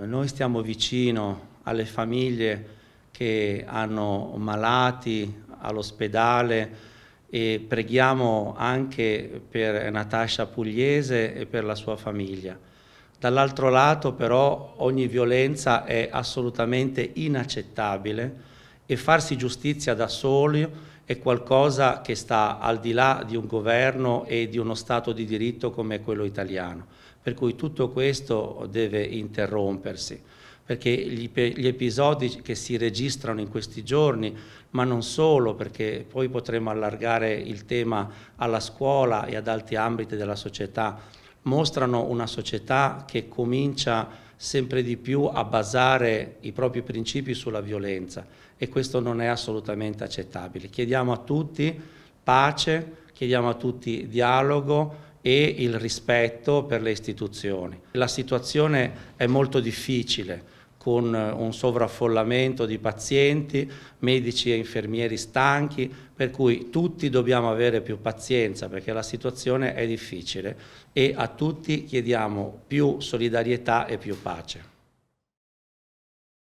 Eh, noi stiamo vicino alle famiglie che hanno malati all'ospedale e preghiamo anche per Natascia Pugliese e per la sua famiglia. Dall'altro lato però ogni violenza è assolutamente inaccettabile e farsi giustizia da soli è qualcosa che sta al di là di un governo e di uno Stato di diritto come quello italiano. Per cui tutto questo deve interrompersi perché gli, episodi che si registrano in questi giorni, ma non solo, perché poi potremo allargare il tema alla scuola e ad altri ambiti della società, mostrano una società che comincia sempre di più a basare i propri principi sulla violenza e questo non è assolutamente accettabile. Chiediamo a tutti pace, chiediamo a tutti dialogo e il rispetto per le istituzioni. La situazione è molto difficile, con eh, un sovraffollamento di pazienti, medici e infermieri stanchi, per cui tutti dobbiamo avere più pazienza perché la situazione è difficile e a tutti chiediamo più solidarietà e più pace.